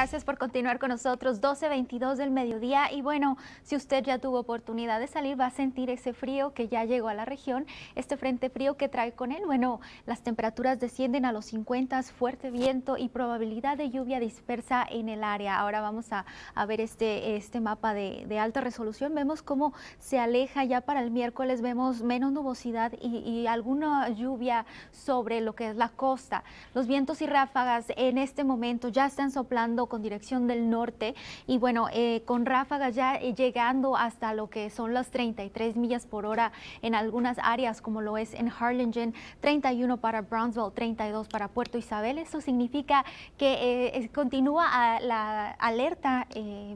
Gracias por continuar con nosotros, 12.22 del mediodía. Y bueno, si usted ya tuvo oportunidad de salir, va a sentir ese frío que ya llegó a la región, este frente frío que trae con él. Bueno, las temperaturas descienden a los 50, fuerte viento y probabilidad de lluvia dispersa en el área. Ahora vamos a, ver este, este mapa de, alta resolución. Vemos cómo se aleja ya para el miércoles, vemos menos nubosidad y, y alguna lluvia sobre lo que es la costa. Los vientos y ráfagas en este momento ya están soplando con dirección del norte y bueno, eh, con ráfagas ya eh, llegando hasta lo que son las 33 millas por hora en algunas áreas como lo es en Harlingen, 31 para Brownsville, 32 para Puerto Isabel. eso significa que eh, continúa ah, la alerta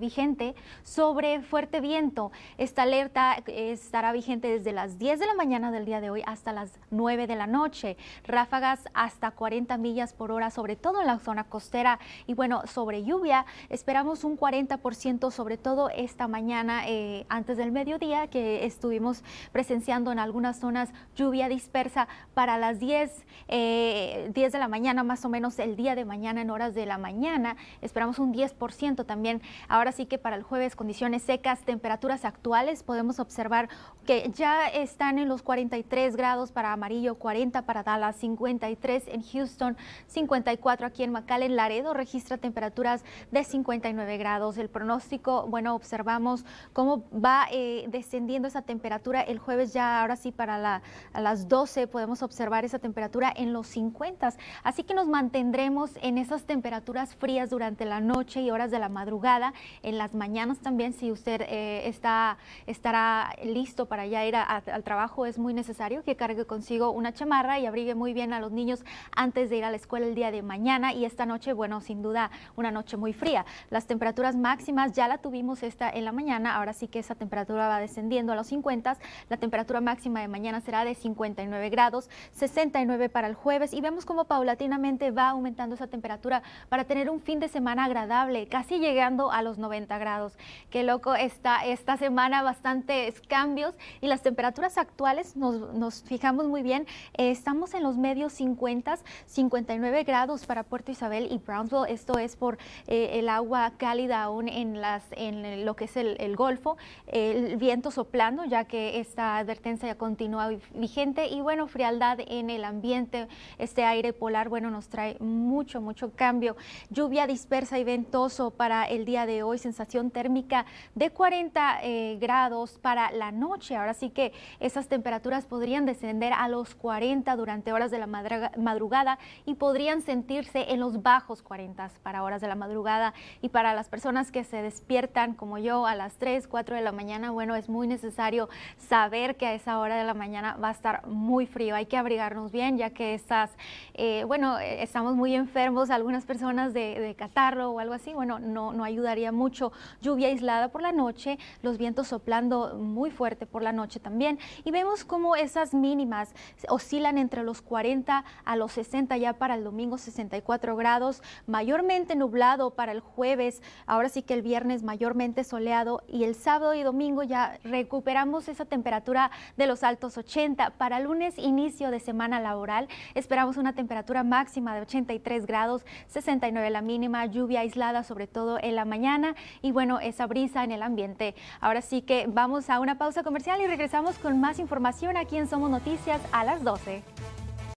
vigente sobre fuerte viento. Esta alerta estará vigente desde las 10 de la mañana del día de hoy hasta las 9 de la noche. Ráfagas hasta 40 millas por hora, sobre todo en la zona costera y bueno, sobre lluvia. Esperamos un 40% sobre todo esta mañana eh, antes del mediodía que estuvimos presenciando en algunas zonas lluvia dispersa para las 10, 10 eh, de la mañana más o menos el día de mañana en horas de la mañana. Esperamos un 10% también. Ahora sí que para el jueves condiciones secas, temperaturas actuales podemos observar que ya están en los 43 grados para amarillo, 40 para Dallas, 53 en Houston, 54 aquí en McAllen, Laredo registra temperaturas de 59 grados. El pronóstico, bueno, observamos cómo va eh, descendiendo esa temperatura. El jueves ya, ahora sí, para las 12 podemos observar esa temperatura en los 50. Así que nos mantendremos en esas temperaturas frías durante la noche y horas de la madrugada. En las mañanas también, si usted eh, está, estará listo para ya ir al trabajo, es muy necesario que cargue consigo una chamarra y abrigue muy bien a los niños antes de ir a la escuela el día de mañana. Y esta noche, bueno, sin duda, una noche muy fría. Las temperaturas máximas ya la tuvimos esta en la mañana, ahora sí que esa temperatura va descendiendo a los 50. La temperatura máxima de mañana será de 59 grados, 69 para el jueves y vemos como paulatinamente va aumentando esa temperatura para tener un fin de semana agradable, casi llegando a los 90 grados. Qué loco está esta semana, bastantes cambios y las temperaturas actuales nos, fijamos muy bien, eh, estamos en los medios 50, 59 grados para Puerto Isabel y Brownsville, esto es por eh, el agua cálida aún en, las, en lo que es el, Golfo, el viento soplando, ya que esta advertencia continúa vigente y bueno, frialdad en el ambiente, este aire polar, bueno, nos trae mucho, mucho cambio. Lluvia dispersa y ventoso para el día de hoy, sensación térmica de 40 eh, grados para la noche. Ahora sí que esas temperaturas podrían descender a los 40 durante horas de la madrugada y podrían sentirse en los bajos 40 para horas de la madrugada y para las personas que se despiertan como yo a las 3, 4 de la mañana, bueno, es muy necesario saber que a esa hora de la mañana va a estar muy frío. Hay que abrigarnos bien ya que estas, eh, bueno, eh, estamos muy enfermos, algunas personas de, de, catarro o algo así, bueno, no, no ayudaría mucho. Lluvia aislada por la noche, los vientos soplando muy fuerte por la noche también y vemos como esas mínimas oscilan entre los 40 a los 60 ya para el domingo 64 grados, mayormente nublado para el jueves, ahora sí que el viernes mayormente soleado y el sábado y domingo ya recuperamos esa temperatura de los altos 80. Para lunes inicio de semana laboral esperamos una temperatura máxima de 83 grados, 69 la mínima, lluvia aislada sobre todo en la mañana y bueno, esa brisa en el ambiente. Ahora sí que vamos a una pausa comercial y regresamos con más información aquí en Somos Noticias a las 12.